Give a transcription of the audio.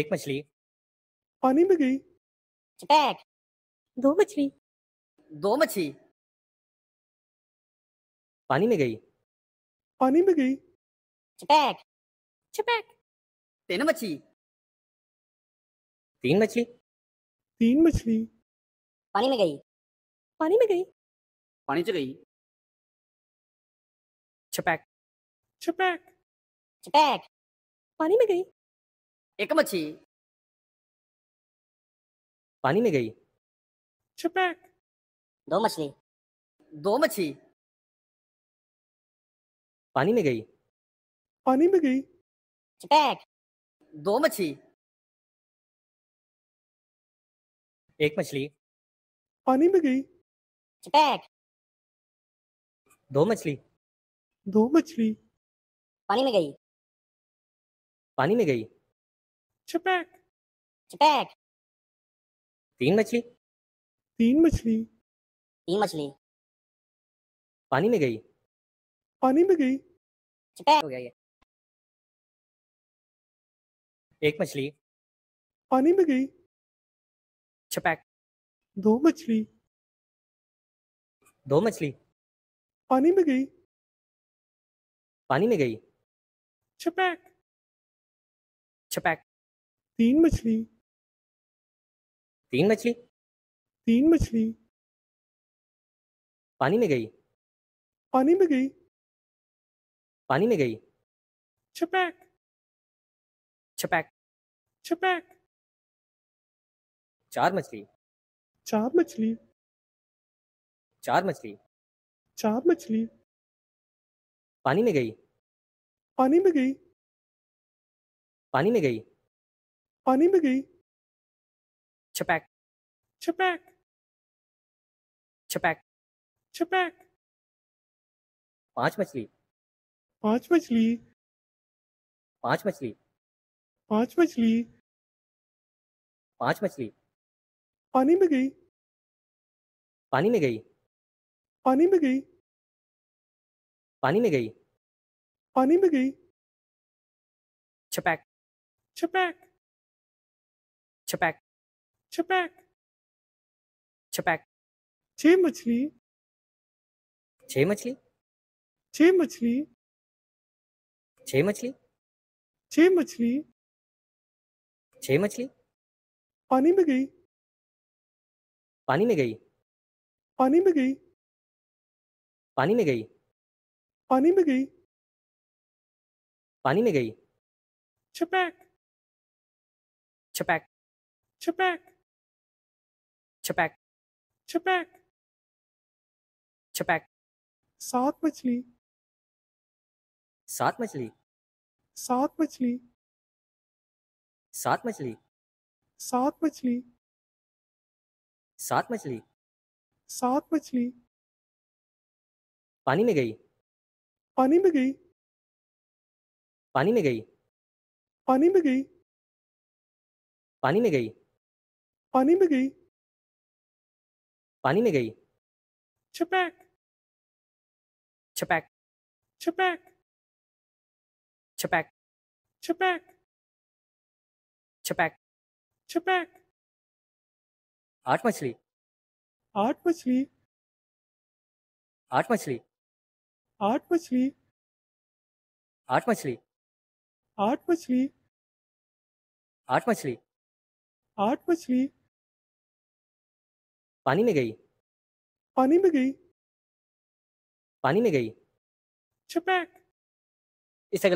एक मछली पानी में गई चपैक दो मछली दो मछली पानी में गई पानी में गई चपैक चपैक तीन मछली तीन मछली तीन मछली पानी में गई पानी में गई पानी च गई छपैक छपैक छपैक पानी में गई एक मच्छी पानी में गई छपैक दो मछली दो मच्छी पानी में गई पानी में गई छपैक दो मच्छी एक मछली पानी में गई छपैक दो मछली दो मछली पानी में गई पानी में गई चपैक चपैक तीन मछली तीन मछली तीन मछली पानी में गई पानी में गई चपैक हो गया ये एक मछली पानी में गई चपैक दो मछली दो मछली पानी में गई पानी में गई छपैक छपैक तीन मछली तीन मछली तीन मछली पानी में गई पानी में गई पानी में गई छपैक छपैक छपैक चार मछली चार मछली चार मछली चार मछली पानी में गई पानी में गई पानी में गई पानी में गई छपैक छपैक छपैक छपैक पांच मछली पांच मछली पांच मछली पांच मछली पांच मछली पानी में गई पानी में गई पानी में गई पानी में गई पानी में गई छपैक छपैक छपैक छपैक छपैक छ मछली छ मछली छ मछली छ मछली छ मछली छ मछली पानी में गई पानी में गई पानी में गई पानी में गई पानी में गई पानी में गई छपैक छपैक Chepak. Chepak. Chepak. छपैक सात मछली सात मछली सात मछली सात मछली सात मछली सात मछली सात मछली पानी में गई पानी में गई पानी में गई पानी में गई पानी में गई पानी में गई पानी में गई छपैक छपैक छपैक छपैक छपैक छपैक छपैक आठ मछली आठ मछली आठ मछली आठ मछली आठ मछली आठ मछली आठ मछली आठ मछली पानी में गई पानी में गई पानी में गई छपैक इससे अगला